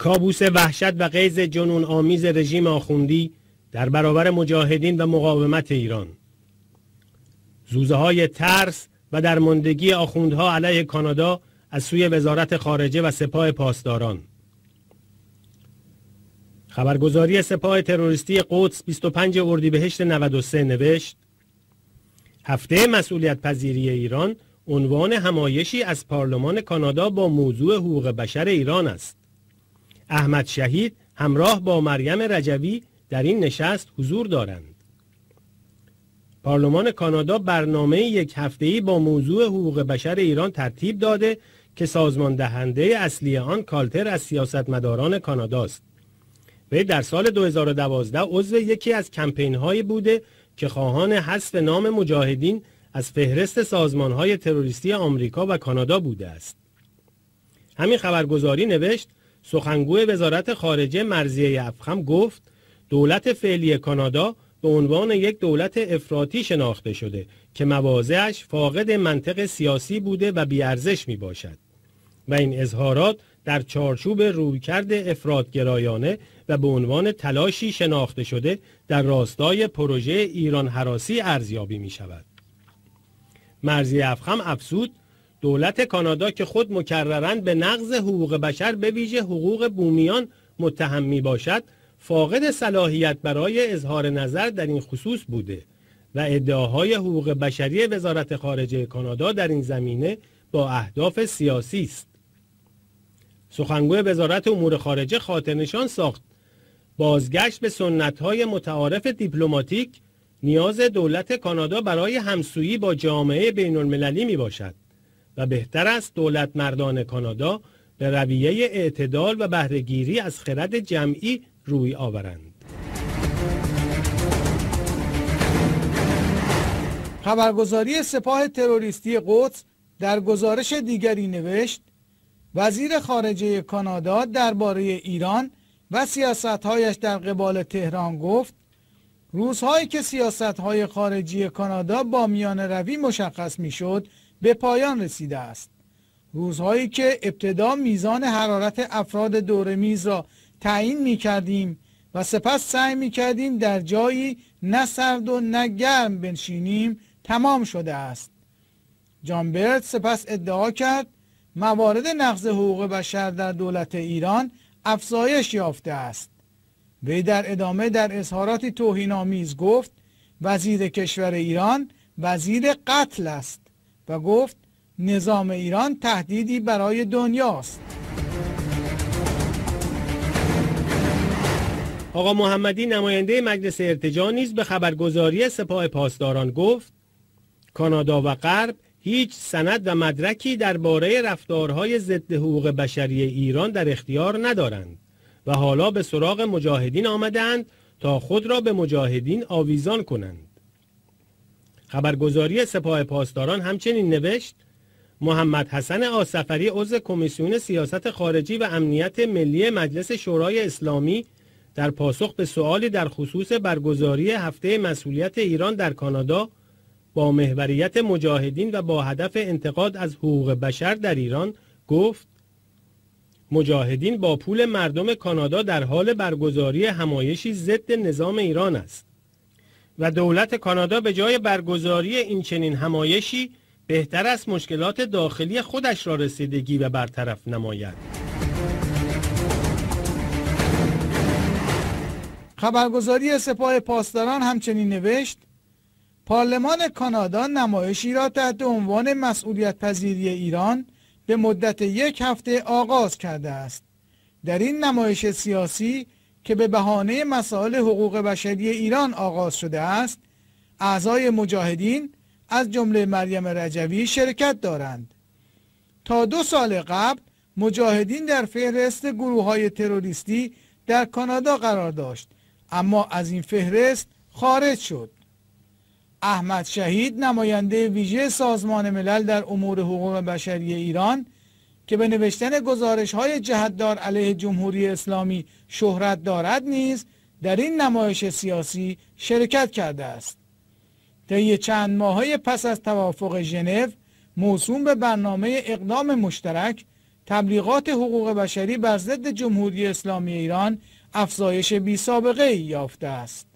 کابوس وحشت و قیز جنون آمیز رژیم آخوندی در برابر مجاهدین و مقاومت ایران زوزه های ترس و درماندگی آخوندها علیه کانادا از سوی وزارت خارجه و سپاه پاسداران خبرگزاری سپاه تروریستی قدس 25 اردیبهشت 93 نوشت هفته مسئولیت پذیری ایران عنوان همایشی از پارلمان کانادا با موضوع حقوق بشر ایران است احمد شهید همراه با مریم رجوی در این نشست حضور دارند. پارلمان کانادا برنامه یک هفته‌ای با موضوع حقوق بشر ایران ترتیب داده که سازمان دهنده اصلی آن کالتر از سیاستمداران کانادا است. وی در سال 2012 عضو یکی از کمپین هایی بوده که خواهان حذف نام مجاهدین از فهرست سازمان های تروریستی آمریکا و کانادا بوده است. همین خبرگزاری نوشت سخنگوی وزارت خارجه مرزیه افخم گفت دولت فعلی کانادا به عنوان یک دولت افراطی شناخته شده که موازهش فاقد منطق سیاسی بوده و بیارزش می باشد و این اظهارات در چارچوب رویکرد افرادگرایانه و به عنوان تلاشی شناخته شده در راستای پروژه ایران حراسی ارزیابی می شود. مرزی افخم افسود دولت کانادا که خود مکررن به نقض حقوق بشر به ویژه حقوق بومیان متهم می باشد فاقد صلاحیت برای اظهار نظر در این خصوص بوده و ادعاهای حقوق بشری وزارت خارجه کانادا در این زمینه با اهداف سیاسی است سخنگوی وزارت امور خارجه خاطرنشان ساخت بازگشت به های متعارف دیپلماتیک نیاز دولت کانادا برای همسویی با جامعه بین المللی می باشد. و بهتر است دولت مردان کانادا به رویه اعتدال و بهرهگیری از خرد جمعی روی آورند. خبرگزاری سپاه تروریستی قدس در گزارش دیگری نوشت وزیر خارجه کانادا درباره ایران و سیاستهایش در قبال تهران گفت روزهایی که سیاستهای خارجی کانادا با میان روی مشخص میشد به پایان رسیده است روزهایی که ابتدا میزان حرارت افراد دور میز را تعیین می کردیم و سپس سعی می کردیم در جایی نه سرد و نه گرم بنشینیم تمام شده است جانبرت سپس ادعا کرد موارد نقض حقوق بشر در دولت ایران افزایش یافته است وی در ادامه در اظهاراتی توهینآمیز گفت وزیر کشور ایران وزیر قتل است و گفت نظام ایران تهدیدی برای دنیاست آقا محمدی نماینده مجلس ارتجا نیز به خبرگزاری سپاه پاسداران گفت کانادا و غرب هیچ سند و مدرکی درباره رفتارهای ضد حقوق بشری ایران در اختیار ندارند و حالا به سراغ مجاهدین آمدند تا خود را به مجاهدین آویزان کنند خبرگزاری سپاه پاسداران همچنین نوشت محمد حسن آسفری عضو کمیسیون سیاست خارجی و امنیت ملی مجلس شورای اسلامی در پاسخ به سؤالی در خصوص برگزاری هفته مسئولیت ایران در کانادا با محوریت مجاهدین و با هدف انتقاد از حقوق بشر در ایران گفت مجاهدین با پول مردم کانادا در حال برگزاری همایشی ضد نظام ایران است و دولت کانادا به جای برگزاری این چنین همایشی بهتر است مشکلات داخلی خودش را رسیدگی و برطرف نماید خبرگزاری سپاه پاسداران همچنین نوشت پارلمان کانادا نمایشی را تحت عنوان مسئولیت پذیری ایران به مدت یک هفته آغاز کرده است در این نمایش سیاسی که به بهانه مسائل حقوق بشری ایران آغاز شده است اعضای مجاهدین از جمله مریم رجوی شرکت دارند تا دو سال قبل مجاهدین در فهرست گروه های تروریستی در کانادا قرار داشت اما از این فهرست خارج شد احمد شهید نماینده ویژه سازمان ملل در امور حقوق بشری ایران که به نوشتن گزارش های جهتدار علیه جمهوری اسلامی شهرت دارد نیز در این نمایش سیاسی شرکت کرده است طی چند ماهه پس از توافق ژنو موسوم به برنامه اقدام مشترک تبلیغات حقوق بشری بر ضد جمهوری اسلامی ایران افزایش بی سابقه یافته است